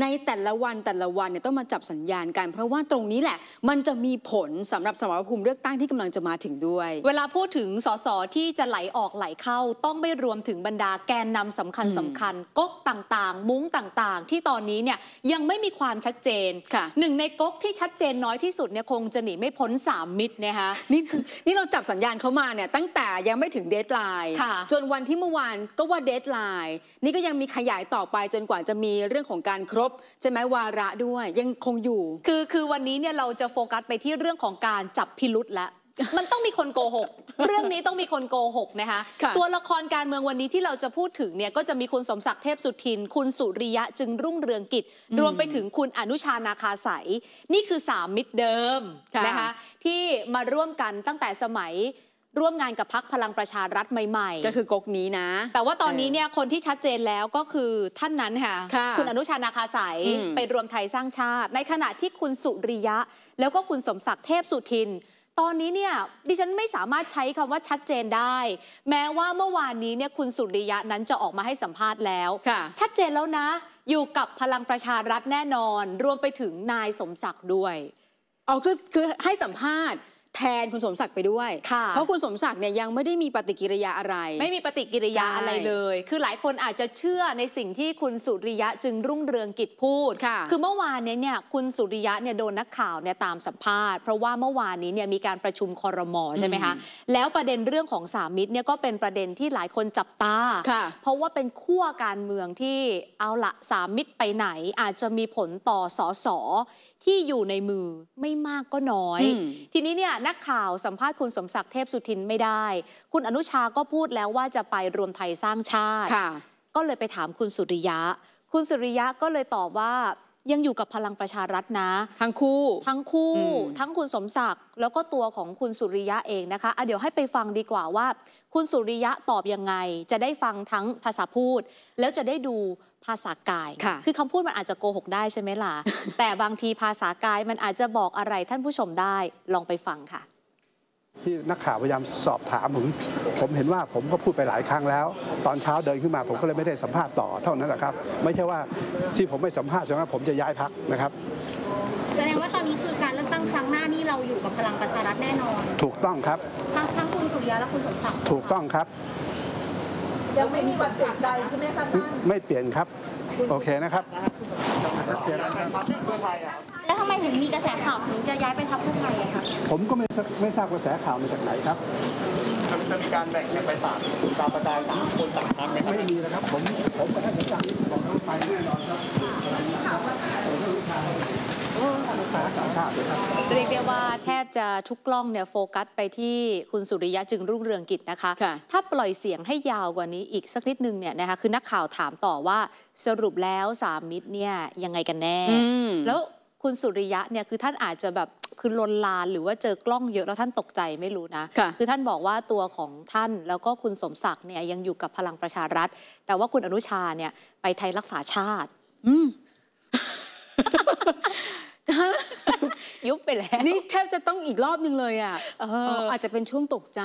ในแต่ละวันแต่ละวันเนี่ยต้องมาจับสัญญาณกันเพราะว่าตรงนี้แหละ มันจะมีผลสำหรับสมรภูมิเลือกตั้งที่กำลังจะมาถึงด้วย เวลาพูดถึงสสที่จะไหลออกไหลเข้าต้องไม่รวมถึงบรรดาแกนนำสำคัญสำคัญ ก๊กต่างๆ มุ้งต่างๆ ที่ตอนนี้เนี่ยยังไม่มีความชัดเจนค่ะหนึ่งในก๊กที่ชัดเจนน้อยที่สุดเนี่ยคงจะหนีไม่พ้น3มิตรนะคะนี่นี่เราจับสัญญาณเขามาเนี่ยตั้งแต่ยังไม่ถึงเดทไลน์จนวันที่เมื่อวานก็ว่าเดทไลน์นี่ก็ยังมีขยายต่อไปจนกว่าจะมีเรื่องของการครบใช่ไหมวาระด้วยยังคงอยู่ คือคือวันนี้เนี่ยเราจะโฟกัสไปที่เรื่องของการจับพิรุษแล้วมันต้องมีคนโกหกเรื่องนี้ต้องมีคนโกหกนะคะคะตัวละครการเมืองวันนี้ที่เราจะพูดถึงเนี่ยก็จะมีคุณสมศักดิ์เทพสุทิน คุณสุริยะจึงรุ่งเรืองกิจรวมไปถึงคุณอนุชานาคาใสนี่คือสามมิตรเดิมนะคะที่มาร่วมกันตั้งแต่สมัยร่วมงานกับพักพลังประชารัฐใหม่ๆ ก็คือก๊กนี้นะ แต่ว่าตอนนี้เนี่ยคนที่ชัดเจนแล้วก็คือท่านนั้นค่ะคุณอนุชานาคาสายไปรวมไทยสร้างชาติ ในขณะที่คุณสุริยะ แล้วก็คุณสมศักดิ์เทพสุทิน ตอนนี้เนี่ยดิฉันไม่สามารถใช้คำว่าชัดเจนได้ แม้ว่าเมื่อวานนี้เนี่ยคุณสุริยะนั้นจะออกมาให้สัมภาษณ์แล้ว ชัดเจนแล้วนะ อยู่กับพลังประชารัฐแน่นอน รวมไปถึงนายสมศักดิ์ด้วยอ๋อคือคือให้สัมภาษณ์แทนคุณสมศักดิ์ไปด้วยเพราะคุณสมศักดิ์เนี่ยยังไม่ได้มีปฏิกิริยาอะไร ไม่มีปฏิกิริยาอะไรเลย คือหลายคนอาจจะเชื่อในสิ่งที่คุณสุริยะจึงรุ่งเรืองกิจพูดค่ะอเมื่อวานนี้เนี่ยคุณสุริยะเนี่ยโดนนักข่าวเนี่ยตามสัมภาษณ์เพราะว่าเมื่อวานนี้เนี่ยมีการประชุมคอรมอใช่ไหมคะแล้วประเด็นเรื่องของสามิตรเนี่ยก็เป็นประเด็นที่หลายคนจับตาค่ะเพราะว่าเป็นขั้วการเมืองที่เอาละสามมิตรไปไหน อาจจะมีผลต่อสอสอที่อยู่ในมือไม่มากก็น้อย ทีนี้เนี่ยนักข่าวสัมภาษณ์คุณสมศักดิ์เทพสุทินไม่ได้ คุณอนุชาก็พูดแล้วว่าจะไปรวมไทยสร้างชาติก็เลยไปถามคุณสุริยะ คุณสุริยะก็เลยตอบว่ายังอยู่กับพลังประชารัฐนะ ทั้งคู่ ทั้งคู่ ทั้งคุณสมศักดิ์แล้วก็ตัวของคุณสุริยะเองนะคะะเดี๋ยวให้ไปฟังดีกว่าว่า คุณสุริยะตอบยังไง จะได้ฟังทั้งภาษาพูด แล้วจะได้ดูภาษากายคคือคำพูดมันอาจจะโกหกได้ใช่ไหมล่ะแต่บางทีภาษากายมันอาจจะบอกอะไรท่านผู้ชมได้ลองไปฟังค่ะ ที่นักข่าวพยายามสอบถามผมผมเห็นว่าผมก็พูดไปหลายครั้งแล้ว ตอนเช้าเดินขึ้นมาผมก็เลยไม่ได้สัมภาษณ์ต่อเท่านั้นแหละครับ ไม่ใช่ว่าที่ผมไม่สัมภาษณ์ฉะนั้นผมจะย้ายพักนะครับแสดงว่าตอนนี้คือการเลือกตั้งครั้งหน้านี่เราอยู่กับพลังประชารัฐแน่นอน ถูกต้องครับททั้งคุณสุริยะและคุณสมศักดิ์ถูกต้องครับยังไม่มีวันเปลี่ยนใจใช่ไหมคท่านไม่เปลี่ยนครับ โอเคนะครับ แล้วทำไมถึงมีกระแสข่าวถึงจะย้ายไปทับพื่อไทยอะคะผมก็ไม่ไม่ทราบกระแสข่าวมาจากไหนครับจะมีการแบ่งกันไป่างตามประจายสามคน่างกันไหมไม่มีนะครับผม ผมก็แท่านสังกัดของทั้งไปแน่นอนครับเรียกได้ว่าแทบจะทุกกล้องเนี่ยโฟกัสไปที่คุณสุริยะจึงรุ่งเรืองกิจนะคะ ถ้าปล่อยเสียงให้ยาวกว่านี้อีกสักนิดนึงเนี่ยนะคะคือนักข่าวถามต่อว่าสรุปแล้วสามมิตรเนี่ยยังไงกันแน่แล้วคุณสุริยะเนี่ยคือท่านอาจจะแบบคือลนลานหรือว่าเจอกล้องเยอะแล้วท่านตกใจไม่รู้นะคือท่านบอกว่าตัวของท่านแล้วก็คุณสมศักดิ์เนี่ยยังอยู่กับพลังประชารัฐ แต่ว่าคุณอนุชาเนี่ยไปไทยรักษาชาติ อืยุบไปแล้วนี่แทบจะต้องอีกรอบหนึ่งเลยอ่ะอาจจะเป็นช่วงตกใจ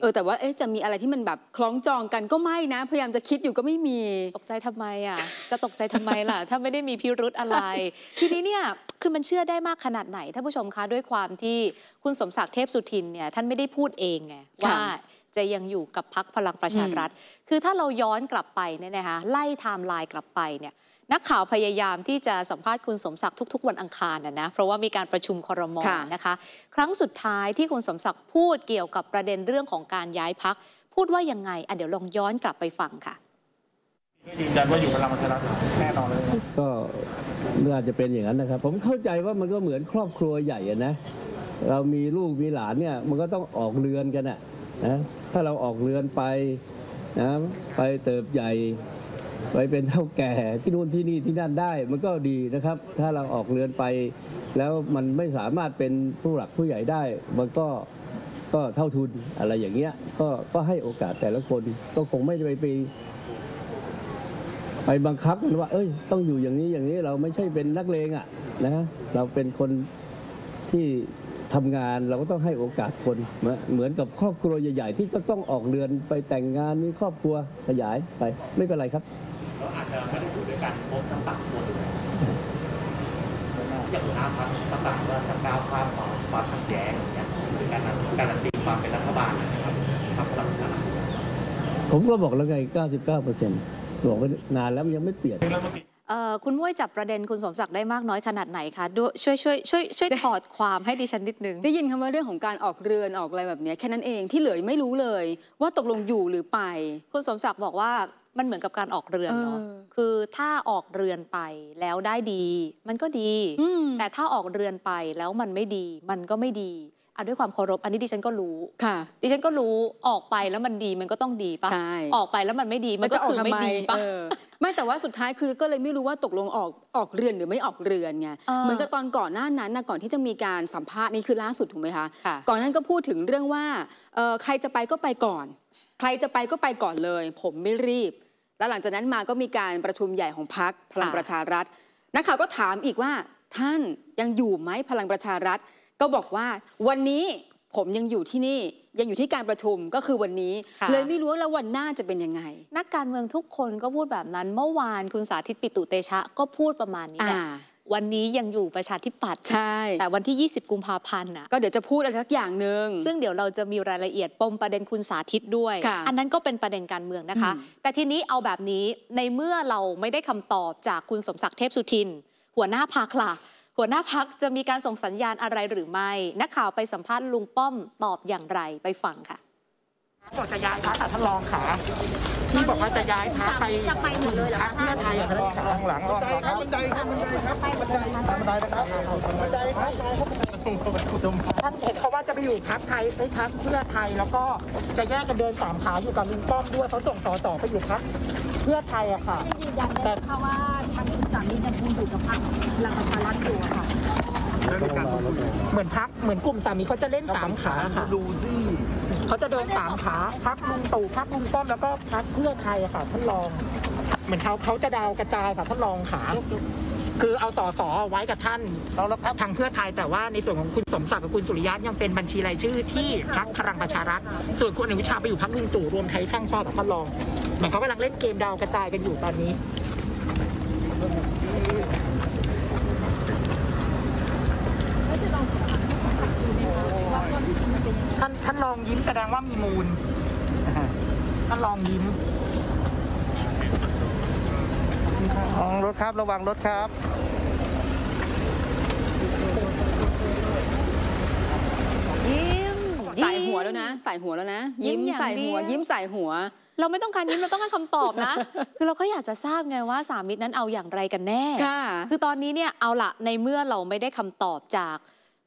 เออแต่ว่าจะมีอะไรที่มันแบบคล้องจองกันก็ไม่นะพยายามจะคิดอยู่ก็ไม่มีตกใจทำไมอ่ะจะตกใจทำไมล่ะ ถ้าไม่ได้มีพิรุธอะไร ทีนี้เนี่ยคือมันเชื่อได้มากขนาดไหนท่านผู้ชมคะ ด้วยความที่คุณสมศักดิ์เทพสุทินเนี่ยท่านไม่ได้พูดเองไงว่าจะยังอยู่กับพักพลังประชารัฐคือถ้าเราย้อนกลับไปเนี่ยนะคะไล่ไทม์ไลน์กลับไปเนี่ยนักข่าวพยายามที่จะสัมภาษณ์คุณสมศักดิ์ทุกๆวันอังคารนะนะเพราะว่ามีการประชุมคอรมอนะคะครั้งสุดท้ายที่คุณสมศักดิ์พูดเกี่ยวกับประเด็นเรื่องของการย้ายพักพูดว่ายังไงอ่ะเดี๋ยวลองย้อนกลับไปฟังค่ะยืนยันว่าอยู่พลังประชารัฐแน่นอนเลยก็น่าจะเป็นอย่างนั้นนะครับผมเข้าใจว่ามันก็เหมือนครอบครัวใหญ่นะเรามีลูกมีหลานเนี่ยมันก็ต้องออกเรือนกันนะนะถ้าเราออกเรือนไปนะไปเติบใหญ่ไปเป็นเท่าแก่ที่นู่นที่นี่ที่นั่นได้มันก็ดีนะครับ ถ้าเราออกเรือนไปแล้วมันไม่สามารถเป็นผู้หลักผู้ใหญ่ได้ มันก็ก็เท่าทุนอะไรอย่างเงี้ยก็ก็ให้โอกาสแต่ละคนก็คงไม่ไปไปไปบังคับรันว่า เอ้ย ต้องอยู่อย่างนี้อย่างนี้เราไม่ใช่เป็นนักเลงอ่ะ นะเราเป็นคนที่ทำงานเราก็ต้องให้โอกาสคนเหมือนกับครอบครัวใหญ่ๆที่จะต้องออกเรือนไปแต่งงานมีครอบครัวขยายไป ไม่เป็นไรครับไม่ได้อยู่ด้วยกันพบทั้งสากคนเยอย่างหัวหน้าพักคต่างว่าจะก้าวข้ามความขัดแย้งอย่างนี้ยคือการการันตีความเป็นรัฐบาลนะครับรัผมก็บอกแล้วไง 99 บอกไปนานแล้วยังไม่เปลี่ยน คุณมุ้ยจับประเด็นคุณสมศักดิ์ได้มากน้อยขนาดไหนคะ ช่วยช่วยช่วยช่วยถอดความให้ดิฉันนิดนึง ได้ยินคำว่าเรื่องของการออกเรือนออกอะไรแบบนี้แค่นั้นเองที่เหลือไม่รู้เลย ว่าตกลงอยู่หรือไป คุณสมศักดิ์บอกว่ามันเหมือนกับการออกเรือนเนาะ คือถ้าออกเรือนไปแล้วได้ดี มันก็ดี แต่ถ้าออกเรือนไปแล้วมันไม่ดี มันก็ไม่ดีอ่ะด้วยความเคารพ อันนี้ดิฉันก็รู้ ค่ะ ดิฉันก็รู้ ออกไปแล้วมันดีมันก็ต้องดีปะใช่ออกไปแล้วมันไม่ดีมันจะคือไม่ดีปะไม่แต่ว่าสุดท้ายคือก็เลยไม่รู้ว่าตกลงออกออกเรือนหรือไม่ออกเรือนไง เหมือนกับตอนก่อนหน้านั้นนะก่อนที่จะมีการสัมภาษณ์นี่คือล่าสุดถูกไหมคะก่อนนั้นก็พูดถึงเรื่องว่าใครจะไปก็ไปก่อนใครจะไปก็ไปก่อนเลยผมไม่รีบ แล้วหลังจากนั้นมาก็มีการประชุมใหญ่ของพักพลังประชารัฐนักข่าวก็ถามอีกว่า ท่านยังอยู่ไหมพลังประชารัฐ ก็บอกว่าวันนี้ผมยังอยู่ที่นี่ยังอยู่ที่การประชุมก็คือวันนี้ เลยไม่รู้แล้ววันหน้าจะเป็นยังไง นักการเมืองทุกคนก็พูดแบบนั้น เมื่อวานคุณสาธิตปิตุเตชะก็พูดประมาณนี้แหละวันนี้ยังอยู่ประชาธิปัตย์ ใช่ แต่วันที่ 20 กุมภาพันธ์อ่ะก็เดี๋ยวจะพูดอะไรสักอย่างหนึ่งซึ่งเดี๋ยวเราจะมีรายละเอียดปมประเด็นคุณสาธิตด้วยอันนั้นก็เป็นประเด็นการเมืองนะคะ แต่ทีนี้เอาแบบนี้ ในเมื่อเราไม่ได้คำตอบจากคุณสมศักดิ์เทพสุทิน หัวหน้าพักล่ะ หัวหน้าพักจะมีการส่งสัญญาณอะไรหรือไม่ นักข่าวไปสัมภาษณ์ลุงป้อมตอบอย่างไรไปฟังค่ะบอกจะย้ายพักค่ะท่านรองค่ะที่บอกว่าจะย้ายพักไปพักเพื่อไทยครังหลังข้างหลังครับบันไดครับบันไดครับบันไดบันไดครับบันไดครับท่านเห็นเขาว่าจะไปอยู่พักไทยไอ้พักเพื่อไทยแล้วก็จะแยกกันเดินสามขาอยู่กับลุงป้อมด้วยเขาส่งต่อต่อไปอยู่พักเพื่อไทยอะค่ะแต่เขาว่าทางสามียังคงอยู่กับพักหลังประชารัฐอยู่อะค่ะเหมือนพักเหมือนกลุ่มสามีเขาจะเล่นสามขาค่ะดูซี่เขาจะเดินสามขาพักลุงตู่พักลุงป้อมแล้วก็พักเพื่อไทยค่ะท่านรองเหมือนเขาเขาจะดาวกระจายค่ะท่านรองขาคือเอาสอสอไว้กับท่านทางเพื่อไทยแต่ว่าในส่วนของคุณสมศักดิ์กับคุณสุริยนยังเป็นบัญชีรายชื่อที่พักพลังประชารัฐส่วนคุณอนุชาไปอยู่พักลุงตู่รวมไทยสร้างชาติกับท่านรองเหมือนเขากำลังเล่นเกมดาวกระจายกันอยู่ตอนนี้องยิ้มแสดงว่ามีมูลก่นลองยิ้มลองรถครับระวังรถครับ ยิ้ม ใส่หัวแล้วนะ ใส่หัวแล้วนะ ยิ้มใส่หัว ยิ้มใส่หัว เราไม่ต้องการยิ้มเราต้องการคำตอบนะ คือเราก็อยากจะทราบไงว่าสามิตรนั้นเอาอย่างไรกันแน่คือตอนนี้เนี่ยเอาละในเมื่อเราไม่ได้คำตอบจาก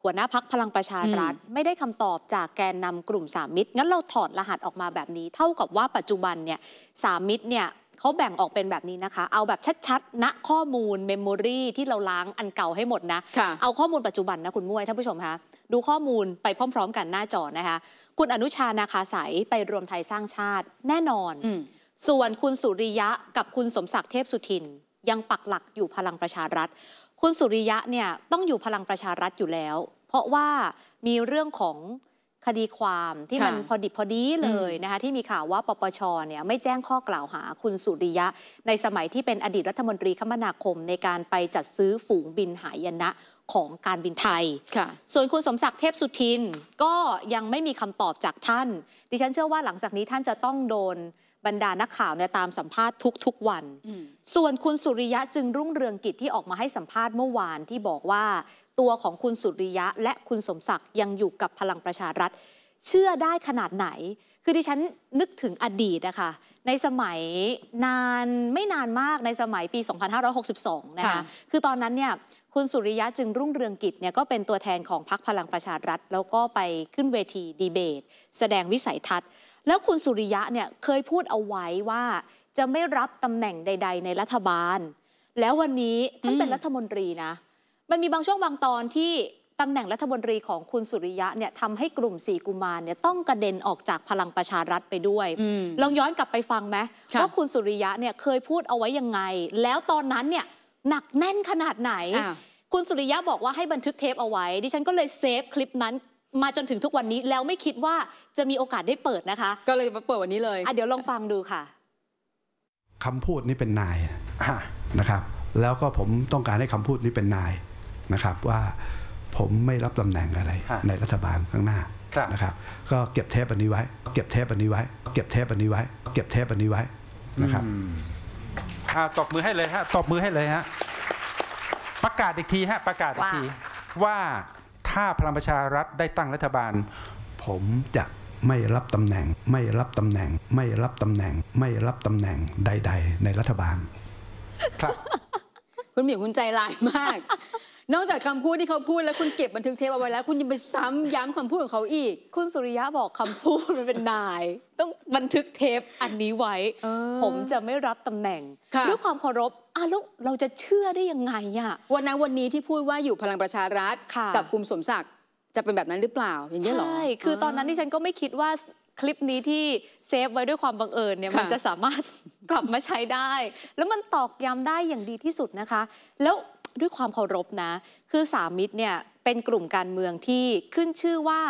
หัวหน้าพักพลังประชารัฐไม่ได้คำตอบจากแกนนำกลุ่มสามมิตร งั้นเราถอดรหัสออกมาแบบนี้ เท่ากับว่าปัจจุบันเนี่ยสามมิตรเนี่ยเขาแบ่งออกเป็นแบบนี้นะคะ เอาแบบชัดๆณนะข้อมูลเมมโมรีที่เราล้างอันเก่าให้หมดนะ เอาข้อมูลปัจจุบันนะคุณมุ้ยท่านผู้ชมคะ ดูข้อมูลไปพร้อมๆกันหน้าจอนะคะ คุณอนุชานาคาสายไปรวมไทยสร้างชาติ แน่นอน ส่วนคุณสุริยะกับคุณสมศักดิ์เทพสุทินยังปักหลักอยู่พลังประชารัฐ คุณสุริยะเนี่ยต้องอยู่พลังประชารัฐอยู่แล้วราะว่ามีเรื่องของคดีความที่มันพอดิบพอดีเลยนะคะที่มีข่าวว่าปปชเนี่ยไม่แจ้งข้อกล่าวหาคุณสุริยะ ในสมัยที่เป็นอดีตรัฐมนตรีคมนาคมในการไปจัดซื้อฝูงบินหายนะของการบินไทย ส่วนคุณสมศักดิ์เทพสุทินก็ยังไม่มีคำตอบจากท่าน ดิฉันเชื่อว่าหลังจากนี้ท่านจะต้องโดนบรรดานักข่าวเนี่ยตามสัมภาษณ์ทุกๆวัน ส่วนคุณสุริยะจึงรุ่งเรืองกิจที่ออกมาให้สัมภาษณ์เมื่อวานที่บอกว่าตัวของคุณสุริยะและคุณสมศักดิ์ยังอยู่กับพลังประชารัฐ เชื่อได้ขนาดไหน คือดิฉันนึกถึงอดีตนะคะในสมัยนานไม่นานมากในสมัยปี 2562 นะคะคือตอนนั้นเนี่ยคุณสุริยะจึงรุ่งเรืองกิจเนี่ยก็เป็นตัวแทนของพรรคพลังประชารัฐ แล้วก็ไปขึ้นเวทีดีเบต แสดงวิสัยทัศน์ แล้วคุณสุริยะเนี่ยเคยพูดเอาไว้ว่าจะไม่รับตำแหน่งใด ๆ ในรัฐบาล แล้ววันนี้ท่านเป็นรัฐมนตรีนะมันมีบางช่วงบางตอนที่ตำแหน่งรัฐมนตรีของคุณสุริยะเนี่ยทำให้กลุ่มสี่กุมารเนี่ยต้องกระเด็นออกจากพลังประชารัฐไปด้วยอลองย้อนกลับไปฟังไหมว่าคุณสุริยะเนี่ยเคยพูดเอาไว้ยังไง แล้วตอนนั้นเนี่ยหนักแน่นขนาดไหน คุณสุริยะบอกว่าให้บันทึกเทปเอาไว้ดิฉันก็เลยเซฟคลิปนั้นมาจนถึงทุกวันนี้แล้วไม่คิดว่าจะมีโอกาสได้เปิดนะคะก็เลยมาเปิดวันนี้เลยเดี๋ยวลองฟังดูค่ะคำพูดนี้เป็นนายนะครับแล้วก็ผมต้องการให้คำพูดนี้เป็นนายนะครับว่าผมไม่รับตำแหน่งอะไร ในรัฐบาลข้างหน้า นะครับ ก็เก็บเทปอันนี้ไว้ เก็บเทปอันนี้ไว้เก็บเทปอันนี้ไว้เก็บเทปอันนี้ไว้นะครับตบมือให้เลยฮะตบมือให้เลยฮะประกาศอีกทีฮะประกาศอีกทีว่าถ้าพลังประชารัฐได้ตั้งรัฐบาล ผมจะไม่รับตำแหน่ง ไม่รับตำแหน่ง ไม่รับตำแหน่ง ไม่รับตำแหน่งใด ๆ ในรัฐบาล ครับคุณหมีวคุณใจลายมากนอกจากคำพูดที่เขาพูดแล้วคุณเก็บบันทึกเทปเอาไว้แล้ว คุณยังไปซ้ำย้ำคำพูดของเขาอีก คุณสุริยะบอกคำพูดมันเป็นนายต้องบันทึกเทปอันนี้ไว้ผมจะไม่รับตำแหน่งด้วยความเคารพอ่ะลูกเราจะเชื่อได้ยังไงอะวันนั้นวันนี้ที่พูดว่าอยู่พลังประชารัฐ กับภูมิสมศักดิ์จะเป็นแบบนั้นหรือเปล่า อย่างนี้หรอใช่คือตอนนั้นที่ฉันก็ไม่คิดว่าคลิปนี้ที่เซฟไว้ด้วยความบังเอิญเนี่ยมันจะสามารถกลับมาใช้ได้ แล้วมันตอกย้ำได้อย่างดีที่สุดนะคะแล้วด้วยความเคารพนะ คือสามิตรเนี่ยเป็นกลุ่มการเมืองที่ขึ้นชื่อว่า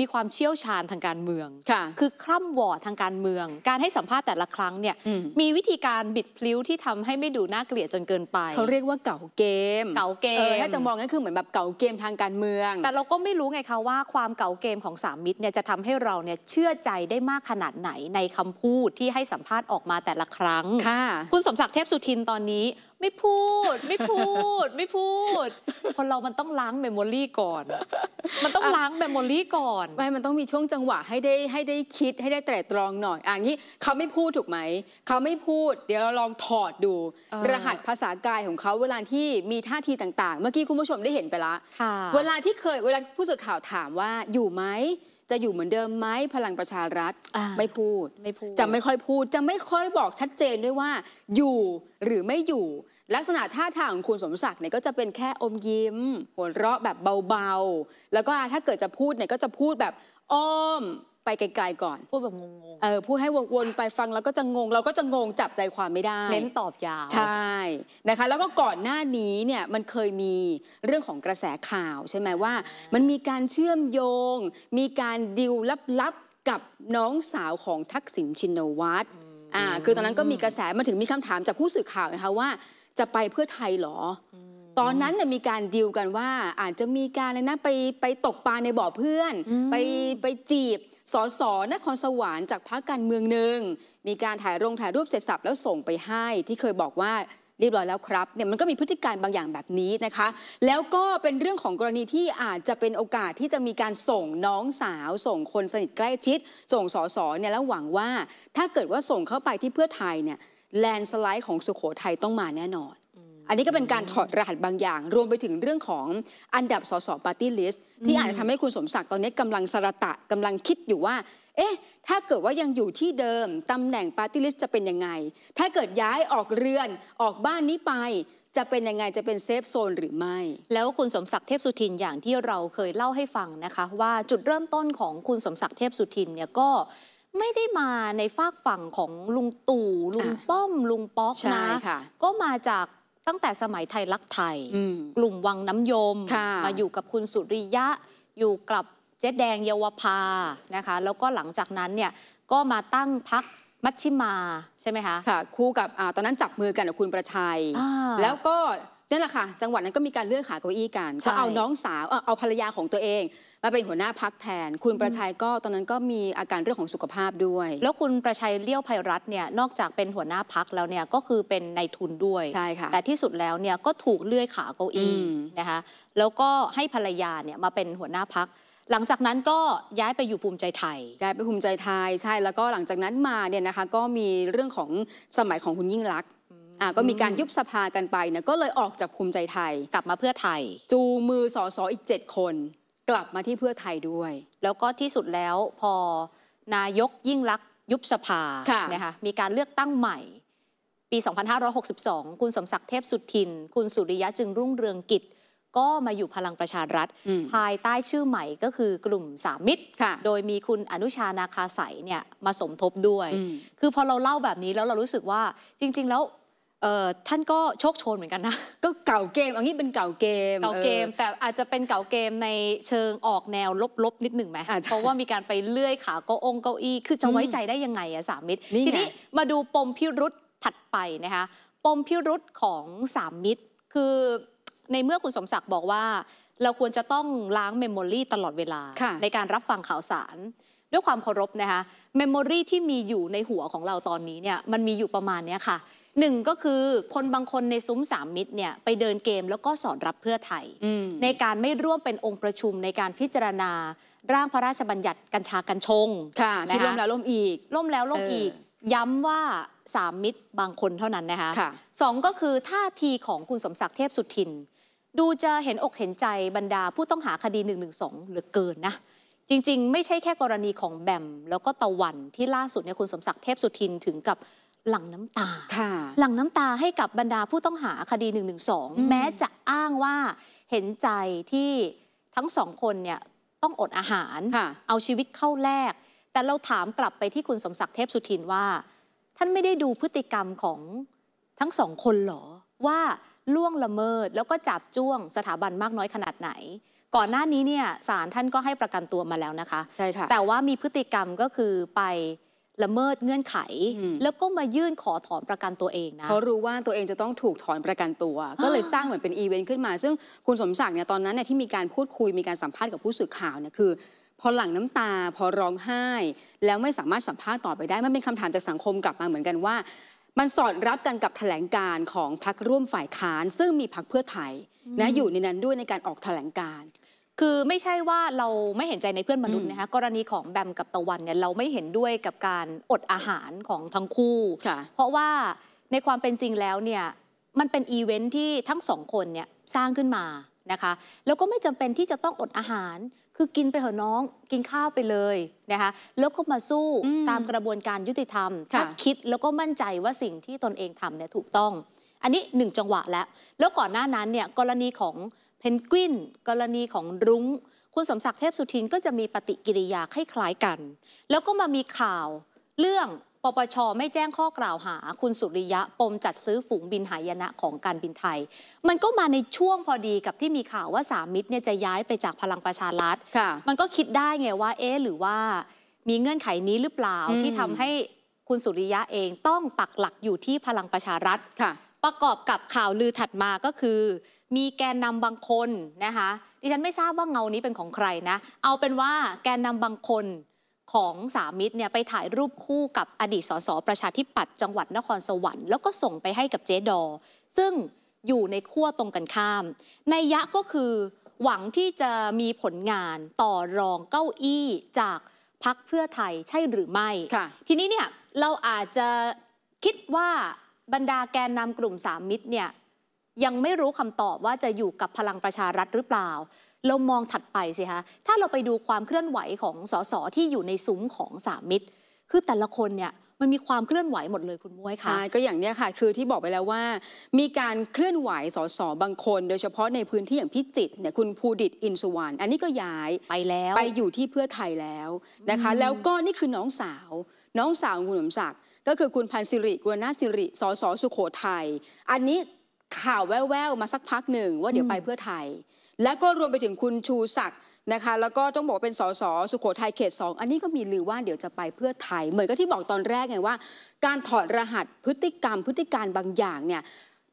มีความเชี่ยวชาญทางการเมืองคคือคล่ำวอดทางการเมือง การให้สัมภาษณ์แต่ละครั้งเนี่ยมีวิธีการบิดพลิ้วที่ทำให้ไม่ดูน่าเกลียดจนเกินไป เขาเรียกว่าเก่าเกม เก่าเกมถ้าจะมองก็คือเหมือนแบบเก่าเกมทางการเมือง แต่เราก็ไม่รู้ไงคะว่าความเก่าเกมของสามมิตรเนี่ยจะทำให้เราเนี่ยเชื่อใจได้มากขนาดไหนในคำพูดที่ให้สัมภาษณ์ออกมาแต่ละครั้งค่ะ คุณสมศักดิ์เทพสุทินตอนนี้ไม่พูด ไม่พูดไม่พูดคนเรามันต้องล้างเมมโมรี่ก่อน มันต้องล้างเมมโมรี่ก่อนไม่มันต้องมีช่วงจังหวะให้ได้ให้ได้คิดให้ได้แตรตรองหน่อยอ่างี้เขาไม่พูดถูกไหมเขาไม่พูด เดี๋ยวเราลองถอดดู รหัสภาษากายของเขาเวลาที่มีท่าทีต่าง ๆ เมื่อกี้คุณผู้ชมได้เห็นไปละเวลาที่เคย เวลาผู้สื่อข่าวถามว่าอยู่ไหมจะอยู่เหมือนเดิมไหมพลังประชารัฐไม่พูดไม่พูด จะไม่ค่อยพูดจะไม่ค่อยบอกชัดเจนด้วยว่าอยู่หรือไม่อยู่ ลักษณะท่าทางของคุณสมศักดิ์เนี่ยก็จะเป็นแค่อมยิ้มหัวเราะแบบเบาๆ แล้วก็ถ้าเกิดจะพูดเนี่ยก็จะพูดแบบอ้อมไปไกลๆก่อนพูดแบบงงๆ เออพูดให้วนๆไปฟังแล้วก็จะงงเราก็จะงงจับใจความไม่ได้เน้นตอบยาวใช่นะคะแล้วก็ก่อนหน้านี้เนี่ยมันเคยมีเรื่องของกระแสข่าว ใช่ไหมว่ามันมีการเชื่อมโยง มีการดิวลับๆกับน้องสาวของทักษิณชินวัตรอ่าคือตอนนั้นก็มีกระแสมาถึงมีคำถามจากผู้สื่อข่าวนะคะว่า จะไปเพื่อไทยหรอ ตอนนั้นเนี่ยมีการดิวกันว่า อาจจะมีการเลยนะไปไปตกปลาในบ่อเพื่อนไปไปจีบสส นครสวรรค์จากพรรคการเมืองหนึ่งมีการถ่ายรงถ่ายรูปเสร็จสับแล้วส่งไปให้ที่เคยบอกว่าเรียบร้อยแล้วครับ เนี่ยมันก็มีพฤติการบางอย่างแบบนี้นะคะ แล้วก็เป็นเรื่องของกรณีที่อาจจะเป็นโอกาสที่จะมีการส่งน้องสาว ส่งคนสนิทใกล้ชิด ส่งสส เนี่ยแล้วหวังว่า ถ้าเกิดว่าส่งเข้าไปที่เพื่อไทยเนี่ยแลนสไลด์ของสุโขทัยต้องมาแน่นอนอันนี้ก็เป็นการถอดรหัสบางอย่าง รวมไปถึงเรื่องของอันดับสสปาร์ตี้ลิสต์ที่อาจจะทำให้คุณสมศักดิ์ตอนนี้กำลังสระตะกำลังคิดอยู่ว่า เอ๊ะถ้าเกิดว่ายังอยู่ที่เดิมตำแหน่งปาร์ตี้ลิสต์จะเป็นยังไง ถ้าเกิดย้ายออกเรือนออกบ้านนี้ไป จะเป็นยังไงจะเป็นเซฟโซนหรือไม่ แล้วคุณสมศักดิ์เทพสุทินอย่างที่เราเคยเล่าให้ฟังนะคะ ว่าจุดเริ่มต้นของคุณสมศักดิ์เทพสุทินเนี่ยก็ไม่ได้มาในฝากฝั่งของลุงตู่ลุงป้อม ลุงป๊อกนะก็มาจากตั้งแต่สมัยไทยลักไทยกลุ่มวังน้ำยมมาอยู่กับคุณสุริยะ อยู่กับเจ๊แดงเยาวภานะคะ แล้วก็หลังจากนั้นเนี่ยก็มาตั้งพักมัชชิมาใช่ไหมคะค่ะคู่กับอตอนนั้นจับมือกันกับคุณประชัย แล้วก็นั่นแหละค่ะจังหวัดนั้นก็มีการเลื่อนขาเก้าอี้กันก็เอาน้องสาวเอาภรรยาของตัวเองมาเป็นหัวหน้าพักแทน คุณประชัยก็ตอนนั้นก็มีอาการเรื่องของสุขภาพด้วย แล้วคุณประชัยเลี้ยวภัยรัตเนี่ยนอกจากเป็นหัวหน้าพักแล้วเนี่ยก็คือเป็นนายทุนด้วย ใช่ค่ะ แต่ที่สุดแล้วเนี่ยก็ถูกเลื่อยขาเก้าอี้นะคะ แล้วก็ให้ภรรยาเนี่ยมาเป็นหัวหน้าพัก หลังจากนั้นก็ย้ายไปอยู่ภูมิใจไทย ย้ายไปภูมิใจไทย ใช่ แล้วก็หลังจากนั้นมาเนี่ยนะคะก็มีเรื่องของสมัยของคุณยิ่งรัก ก็มีการยุบสภากันไปเนี่ยก็เลยออกจากภูมิใจไทยกลับมาเพื่อไทย จูมือสอสออีก7คนกลับมาที่เพื่อไทยด้วย แล้วก็ที่สุดแล้วพอนายกยิ่งรักยุบสภาะนะคะมีการเลือกตั้งใหม่ ปี 2562 คุณสมศักดิ์เทพสุทิน คุณสุริยะจึงรุ่งเรืองกิจ ก็มาอยู่พลังประชารัฐ ภายใต้ชื่อใหม่ก็คือกลุ่มสามมิตรโดยมีคุณอนุชานาคาใสเนี่ยมาสมทบด้วย คือพอเราเล่าแบบนี้ แล้วเรารู้สึกว่าจริงๆแล้วท่านก็โชคโชนเหมือนกันนะ ก็เก่าเกม อันนี้เป็นเก่าเกม เก่าเกมแต่อาจจะเป็นเก่าเกมในเชิงออกแนวลบๆนิดหนึ่งไหมเพราะว่ามีการไปเลื่อยขาเก้าองเก้าอี้คือจะไว้ใจได้ยังไงอะสามมิตร ทีนี้มาดูปมพิรุษถัดไปนะคะปมพิรุษของสามมิตร คือ ในเมื่อคุณสมศักดิ์บอกว่าเราควรจะต้องล้างเมมโมรีตลอดเวลาในการรับฟังข่าวสาร ด้วยความเคารพนะคะเมมโมรีที่มีอยู่ในหัวของเราตอนนี้เนี่ยมันมีอยู่ประมาณนี้ค่ะหนึ่งก็คือคนบางคนในซุ้มสามมิตรเนี่ยไปเดินเกมแล้วก็สอนรับเพื่อไทยในการไม่ร่วมเป็นองค์ประชุมในการพิจารณา ร่างพระราชบัญญัติ กัญชากัญชงค่ะที่ล่มแล้วล่มอีกล่มแล้วล่มอีก ย้ำว่าสามมิตรบางคนเท่านั้นนะคะคะสองก็คือท่าทีของคุณสมศักดิ์เทพสุทิน ดูจะเห็นอกเห็นใจบรรดาผู้ต้องหาคดี1นึเหลือเกินนะจริงๆ ไม่ใช่แค่กรณีของแบมแล้วก็ตะวันที่ล่าสุดเนี่ยคุณสมศักดิ์เทพสุทินถึงกับหลั่งน้ำตาหลั่งน้ำตาให้กับบรรดาผู้ต้องหาคดี1นึแม้จะอ้างว่าเห็นใจที่ทั้งสองคนเนี่ยต้องอดอาหาร เอาชีวิตเข้าแลกแต่เราถามกลับไปที่คุณสมศักดิ์เทพสุทินว่า ท่านไม่ได้ดูพฤติกรรมของทั้งสองคนหรอ ว่าล่วงละเมิดแล้วก็จับจ้วงสถาบันมากน้อยขนาดไหน ก่อนหน้านี้เนี่ยศาลท่านก็ให้ประกันตัวมาแล้วนะคะใช่ค่ะแต่ว่ามีพฤติกรรมก็คือไปละเมิดเงื่อนไข แล้วก็มายื่นขอถอนประกันตัวเองนะเขารู้ว่าตัวเองจะต้องถูกถอนประกันตัว ก็เลยสร้างเหมือนเป็นอีเวนต์ขึ้นมา ซึ่งคุณสมศักดิ์เนี่ยตอนนั้นเนี่ยที่มีการพูดคุยมีการสัมภาษณ์กับผู้สื่อข่าวเนี่ยคือพอหลั่งน้ำตาพอร้องไห้ แล้วไม่สามารถสัมภาษณ์ต่อไปได้ มันเป็นคำถามจากสังคมกลับมาเหมือนกันว่า มันสอดรับกันกับแถลงการของพรรคร่วมฝ่ายค้าน ซึ่งมีพรรคเพื่อไทยนะอยู่ในนั้นด้วยในการออกแถลงการคือไม่ใช่ว่าเราไม่เห็นใจในเพื่อนมนุษย์นะคะกรณีของแบมกับตะวันเนี่ยเราไม่เห็นด้วยกับการอดอาหารของทั้งคู่เพราะว่าในความเป็นจริงแล้วเนี่ยมันเป็นอีเวนท์ที่ทั้งสองคนเนี่ยสร้างขึ้นมานะคะแล้วก็ไม่จำเป็นที่จะต้องอดอาหารคือกินไปเถอะน้องกินข้าวไปเลยนะคะแล้วก็มาสู้ตามกระบวนการยุติธรรมคคิดแล้วก็มั่นใจว่าสิ่งที่ตนเองทำเนี่ยถูกต้อง อันนี้หนึ่งจังหวะแล้วแล้วก่อนหน้านั้นเนี่ยกรณีของเพนกวินกรณีของรุง้ง คุณสมศักดิ์เทพสุทินก็จะมีปฏิกิริยาคล้ายๆกัน แล้วก็มามีข่าว เรื่องปปชไม่แจ้งข้อกล่าวหา คุณสุริยะปมจัดซื้อฝูงบินหายนะของการบินไทย มันก็มาในช่วงพอดีกับที่มีข่าวว่าสามิตรเนี่ยจะย้ายไปจากพลังประชารัฐมันก็คิดได้ไงว่าเอ๊หรือว่ามีเงื่อนไขนี้หรือเปล่าที่ทำให้คุณสุริยะเองต้องปักหลักอยู่ที่พลังประชารัฐประกอบกับข่าวลือถัดมาก็คือมีแกนนำบางคนนะคะดิฉันไม่ทราบว่าเงานี้เป็นของใครนะเอาเป็นว่าแกนนำบางคนของสามิตรเนี่ยไปถ่ายรูปคู่กับอดีตสสประชาธิปัตย์จังหวัดนครสวรรค์แล้วก็ส่งไปให้กับเจ๊ดอ ซึ่งอยู่ในขั้วตรงกันข้ามในยะก็คือหวังที่จะมีผลงานต่อรองเก้าอี้จากพักเพื่อไทยใช่หรือไม่ทีนี้เนี่ยเราอาจจะคิดว่าบรรดาแกนนำกลุ่มสามมิตรเนี่ยยังไม่รู้คำตอบว่าจะอยู่กับพลังประชารัฐหรือเปล่า เรามองถัดไปสิคะ ถ้าเราไปดูความเคลื่อนไหวของสสที่อยู่ในซุ้มของสามมิตร คือแต่ละคนเนี่ยมันมีความเคลื่อนไหวหมดเลยคุณม้วยค่ะก็อย่างเนี้ยค่ะ คือที่บอกไปแล้วว่า มีการเคลื่อนไหวสสบางคน โดยเฉพาะในพื้นที่อย่างพิจิตรเนี่ย คุณภูดิตอินสุวรรณ อันนี้ก็ย้ายไปแล้ว ไปอยู่ที่เพื่อไทยแล้วนะคะ แล้วก็นี่คือน้องสาว น้องสาวคุณสมศักดิ์ ก็คือคุณพันศิริ กุลนาศิริ สสสุโขทัย อันนี้ข่าวแว่วๆมาสักพักหนึ่งว่าเดี๋ยวไปเพื่อไทย และก็รวมไปถึงคุณชูศักดิ์นะคะแล้วก็ต้องบอกเป็นสสสุโขทัยเขตสองอันนี้ก็มีลือว่าเดี๋ยวจะไปเพื่อไทย เหมือนกับที่บอกตอนแรกไงว่า การถอดรหัสพฤติกรรม พฤติการบางอย่างเนี่ย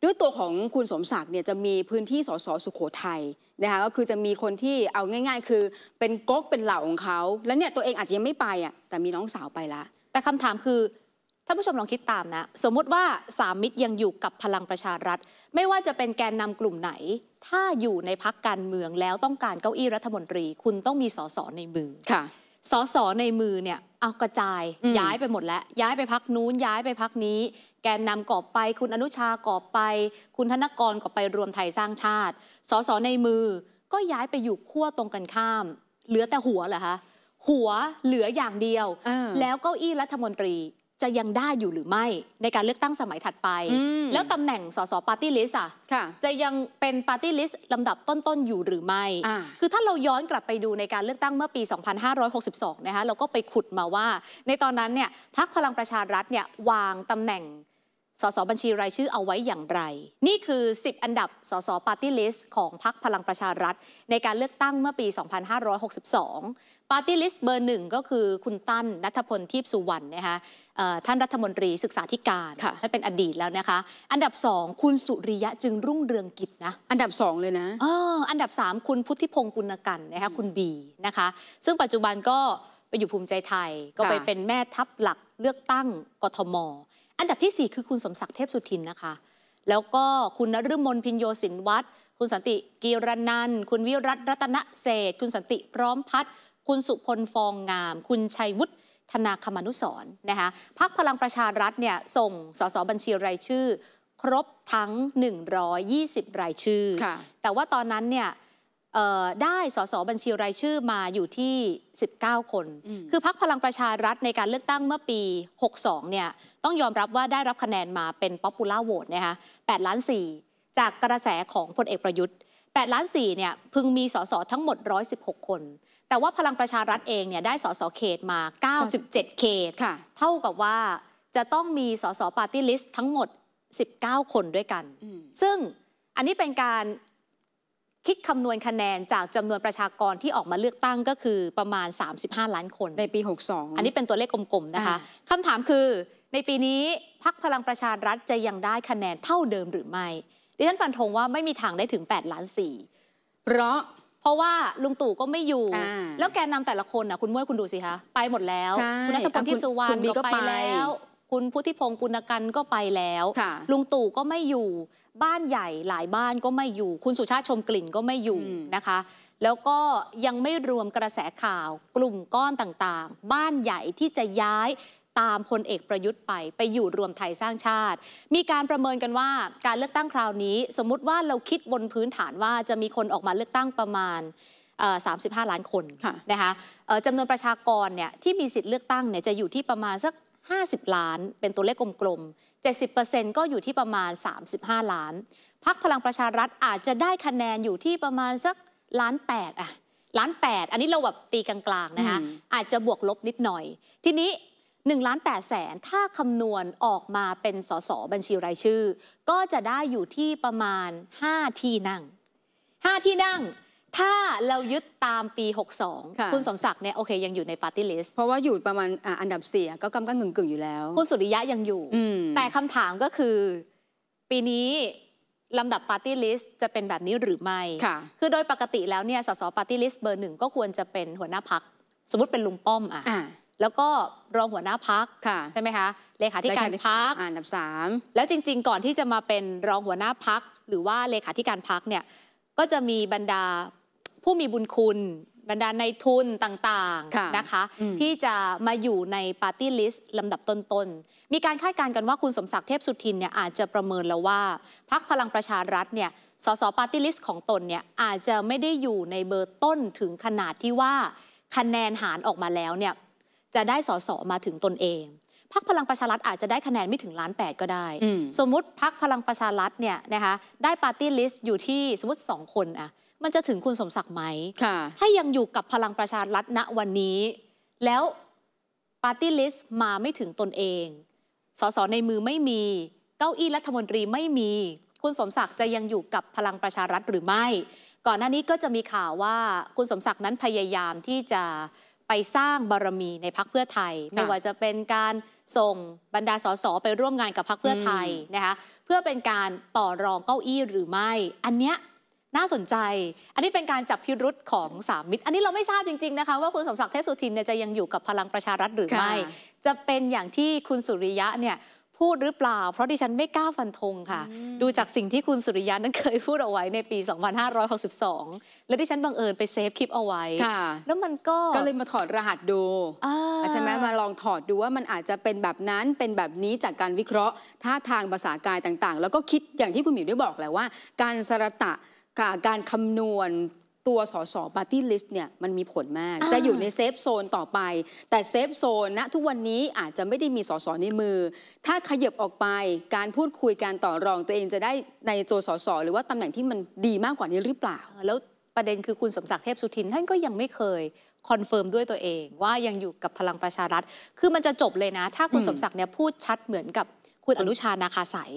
ด้วยตัวของคุณสมศักดิ์เนี่ยจะมีพื้นที่สสสุโขทัยนะคะก็คือจะมีคนที่เอาง่าย ๆ คือเป็นก๊กเป็นเหล่าของเขาแล้วเนี่ยตัวเองอาจจะยังไม่ไปอ่ะแต่มีน้องสาวไปละแต่คำถามคือท่านผู้ชมลองคิดตามนะ สมมติว่าสามมิตรยังอยู่กับพลังประชารัฐ ไม่ว่าจะเป็นแกนนำกลุ่มไหน ถ้าอยู่ในพักการเมืองแล้วต้องการเก้าอี้รัฐมนตรี คุณต้องมีสสในมือค่ะสสในมือเนี่ย เอากระจายย้ายไปหมดแล้วย้ายไปพักนู้นย้ายไปพักนี้ แกนนำกอบไปคุณอนุชากอบไป คุณธนกรกอบไปรวมไทยสร้างชาติสสในมือก็ย้ายไปอยู่ขั้วตรงกันข้าม เหลือแต่หัวเหรอคะหัวเหลืออย่างเดียว แล้วเก้าอี้รัฐมนตรีจะยังได้อยู่หรือไม่ในการเลือกตั้งสมัยถัดไป แล้วตำแหน่งสส ปาร์ตี้ลิสต์อ่ะจะยังเป็นปาร์ตี้ลิสต์ลำดับต้น ๆ อยู่หรือไม่ คือถ้าเราย้อนกลับไปดูในการเลือกตั้งเมื่อปี 2562 นะคะเราก็ไปขุดมาว่า ในตอนนั้นเนี่ยพักพลังประชารัฐเนี่ยวางตำแหน่ง สส บัญชีรายชื่อเอาไว้อย่างไร นี่คือ 10 อันดับสส ปาร์ตี้ลิสต์ของพักพลังประชารัฐ ในการเลือกตั้งเมื่อปี 2562ปาร์ตี้ลิสต์เบอร์หนึ่งก็คือคุณตั้นนัทพลทิพสุวรรณนะคะท่านรัฐมนตรีศึกษาธิการท่านเป็นอดีตแล้วนะคะอันดับสองคุณสุริยะจึงรุ่งเรืองกิจนะอันดับสองเลยนะอออันดับสามคุณพุทธิพงศ์กุลกันนะคะคุณบีนะคะซึ่งปัจจุบันก็ไปอยู่ภูมิใจไทย ก็ไปเป็นแม่ทัพหลักเลือกตั้งกทม อันดับที่ 4 คือคุณสมศักดิ์เทพสุทินนะคะ แล้วก็คุณนฤมลพินโยสินวัตรคุณสันติกีรนันคุณวิรัตรัตนเศษคุณสันติพร้อมพัฒคุณสุพลฟองงาม คุณชัยวุฒิธนาคมนุสรนะคะพักพลังประชารัฐเนี่ยส่งสสบัญชีรายชื่อ ครบทั้ง 120 รายชื่อ แต่ว่าตอนนั้นเนี่ยได้สสบัญชีรายชื่อมาอยู่ที่ 19 คน คือพักพลังประชารัฐในการเลือกตั้งเมื่อปี 62เนี่ยต้องยอมรับว่าได้รับคะแนนมาเป็นป๊อปปูล่าโหวตนะคะ8ล้าน4 จากกระแสของพลเอกประยุทธ์8ล้าน4เนี่ยพึงมีสสทั้งหมด 116 คน แต่ว่าพลังประชารัฐเองเนี่ยได้สสเขตมา 97เขตเท่ากับว่าจะต้องมีสสปาร์ตี้ลิสต์ทั้งหมด 19 คนด้วยกัน ซึ่งอันนี้เป็นการคิดคำนวณคะแนนจากจำนวนประชากรที่ออกมาเลือกตั้งก็คือประมาณ 35ล้านคนในปี 62 อันนี้เป็นตัวเลขกลมๆนะคะคำถามคือในปีนี้พักพลังประชารัฐจะยังได้คะแนนเท่าเดิมหรือไม่ดิฉันฟันธงว่าไม่มีทางได้ถึง8ล้านสี่เพราะเพราะว่าลุงตู่ก็ไม่อยู่ แล้วแกนำแต่ละคนนะคุณม้วยคุณดูสิคะไปหมดแล้ว คุณนัทพลทิพสุวรรณก็ไปแล้ว คุณพุทธิพงศ์ปุณกันก็ไปแล้ว ลุงตู่ก็ไม่อยู่ บ้านใหญ่หลายบ้านก็ไม่อยู่ คุณสุชาติชมกลิ่นก็ไม่อยู่นะคะ แล้วก็ยังไม่รวมกระแสข่าวกลุ่มก้อนต่างๆ บ้านใหญ่ที่จะย้ายตามพลเอกประยุทธ์ไปไปอยู่รวมไทยสร้างชาติ มีการประเมินกันว่าการเลือกตั้งคราวนี้ สมมุติว่าเราคิดบนพื้นฐานว่าจะมีคนออกมาเลือกตั้งประมาณ35 ล้านคนนะคะจำนวนประชากรเนี่ยที่มีสิทธิ์เลือกตั้งเนี่ยจะอยู่ที่ประมาณสัก 50 ล้าน เป็นตัวเลขกลมๆ70%ก็อยู่ที่ประมาณ 35 ล้านพักพลังประชารัฐอาจจะได้คะแนนอยู่ที่ประมาณสักล้านแปดอะล้านแปดอันนี้เราแบบตีกลางๆนะคะอาจจะบวกลบนิดหน่อย ทีนี้1ล้าน8แสนถ้าคำนวณออกมาเป็นสสบัญชีรายชื่อ ก็จะได้อยู่ที่ประมาณ5ที่นั่ง5 ที่นั่ง ถ้าเรายึดตามปี 62คคุณสมศักดิ์เนี่ยโอเค ยังอยู่ในปาร์ตี้ลิสต์เพราะว่าอยู่ประมาณอันดับสี่ก็กำกังกึ่งกึ่งๆ อยู่แล้ว คุณสุริยะยังอยู่ แต่คำถามก็คือปีนี้ ลำดับปาร์ตี้ลิสต์จะเป็นแบบนี้หรือไม่ค่ะคือโดยปกติแล้วเนี่ยสสปาร์ตี้ลิสต์เบอร์หนึ่งก็ควรจะเป็นหัวหน้าพักสมมติเป็นลุงป้อมอ่ะอะแล้วก็รองหัวหน้าพักใช่ไหมคะเลขาธิการพักอันดับสามแล้วจริงๆ ก่อนที่จะมาเป็นรองหัวหน้าพักหรือว่าเลขาธิการพักเนี่ยก็จะมีบรรดาผู้มีบุญคุณ บรรดาในทุนต่างๆนะคะ ที่จะมาอยู่ในปาร์ตี้ลิสต์ลำดับต้นๆมีการคาดการณ์กันว่าคุณสมศักดิ์เทพสุทินเนี่ยอาจจะประเมินแล้วว่าพักพลังประชารัฐเนี่ยสสปาร์ตี้ลิสต์ของตนเนี่ยอาจจะไม่ได้อยู่ในเบอร์ต้นถึงขนาดที่ว่าคะแนนหารออกมาแล้วเนี่ยจะได้สสมาถึงตนเองพักพลังประชารัฐอาจจะได้คะแนนไม่ถึงล้านแปดก็ได้ สมมุติพักพลังประชารัฐเนี่ยนะคะได้ปาร์ตี้ลิสต์อยู่ที่สมมติสองคนอะมันจะถึงคุณสมศักดิ์ไหมถ้ายังอยู่กับพลังประชารัฐณวันนี้ แล้วปาร์ตี้ลิสต์มาไม่ถึงตนเอง สสในมือไม่มีเก้าอี้รัฐมนตรีไม่มี คุณสมศักดิ์จะยังอยู่กับพลังประชารัฐหรือไม่ ก่อนหน้านี้ก็จะมีข่าวว่าคุณสมศักดิ์นั้นพยายามที่จะไปสร้างบารมีในพักเพื่อไทย ไม่ว่าจะเป็นการส่งบรรดาสสไปร่วมงานกับพักเพื่อไทยนะคะเพื่อเป็นการต่อรองเก้าอี้หรือไม่ อันเนี้ยน่าสนใจอันนี้เป็นการจับพิรุษของสามมิตร อันนี้เราไม่ทราบจริงๆ นะคะว่าคุณสมศักดิ์เทพสุทินเนี่ยจะยังอยู่กับพลังประชารัฐหรือไม่ จะเป็นอย่างที่คุณสุริยะเนี่ยพูดหรือเปล่า เพราะดิฉันไม่กล้าฟันธงค่ะ ดูจากสิ่งที่คุณสุริยันนั้นเคยพูดเอาไว้ในปี 2562 แล้วดิฉันบังเอิญไปเซฟคลิปเอาไว้ แล้วมันก็ ก็เลยมาถอดรหัสดูใช่ไหมมาลองถอดดูว่ามันอาจจะเป็นแบบนั้นเป็นแบบนี้จากการวิเคราะห์ท่าทางภาษากายต่างๆ แล้วก็คิดอย่างที่คุณหมิวได้บอกแหละว่า การสระตะการคำนวณตัวสสปาร์ตี้ลิสต์เนี่ยมันมีผลมาก จะอยู่ในเซฟโซนต่อไปแต่เซฟโซนณทุกวันนี้อาจจะไม่ได้มีสสในมือ ถ้าขยับออกไปการพูดคุยการต่อรอง ตัวเองจะได้ในตัวสส หรือว่าตำแหน่งที่มันดีมากกว่านี้หรือเปล่า แล้วประเด็นคือคุณสมศักดิ์เทพสุทินท่านก็ยังไม่เคยคอนเฟิร์มด้วยตัวเอง ว่ายังอยู่กับพลังประชารัฐ คือมันจะจบเลยนะ ถ้าคุณสมศักดิ์เนี่ยพูดชัดเหมือนกับคุณอนุชานาคาสาย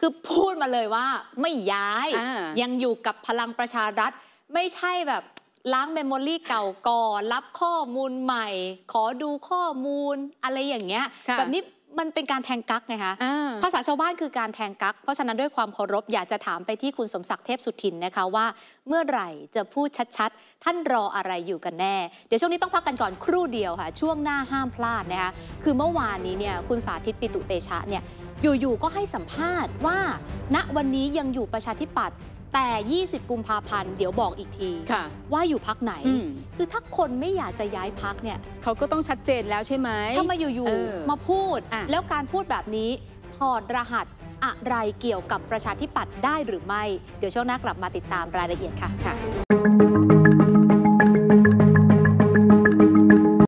คือพูดมาเลยว่าไม่ย้าย ยังอยู่กับพลังประชารัฐไม่ใช่แบบล้างเมมโมรี่เก่าก่อนรับข้อมูลใหม่ ขอดูข้อมูลอะไรอย่างเงี้ยแบบนี้มันเป็นการแทงกักไงคะภาษาชาวบ้านคือการแทงกักเพราะฉะนั้นด้วยความเคารพอยากจะถามไปที่คุณสมศักดิ์เทพสุทินนะคะว่า เมื่อไหร่จะพูดชัดๆท่านรออะไรอยู่กันแน่ เดี๋ยวช่วงนี้ต้องพักกันก่อนครู่เดียวค่ะช่วงหน้าห้ามพลาดนะคะคือเมื่อวานนี้เนี่ยคุณสาธิตปิตุเตชะเนี่ยอยู่ๆก็ให้สัมภาษณ์ว่า ณวันนี้ยังอยู่ประชาธิปัตย์แต่ 20 กุมภาพันธ์ เดี๋ยวบอกอีกที ว่าอยู่พักไหน คือถ้าคนไม่อยากจะย้ายพักเนี่ยเขาก็ต้องชัดเจนแล้วใช่ไหมถ้ามาอยู่ ๆ มาพูด แล้วการพูดแบบนี้ ถอดรหัสอะไรเกี่ยวกับประชาธิปัตย์ได้หรือไม่ เดี๋ยวช่วงหน้ากลับมาติดตามรายละเอียดค่ะ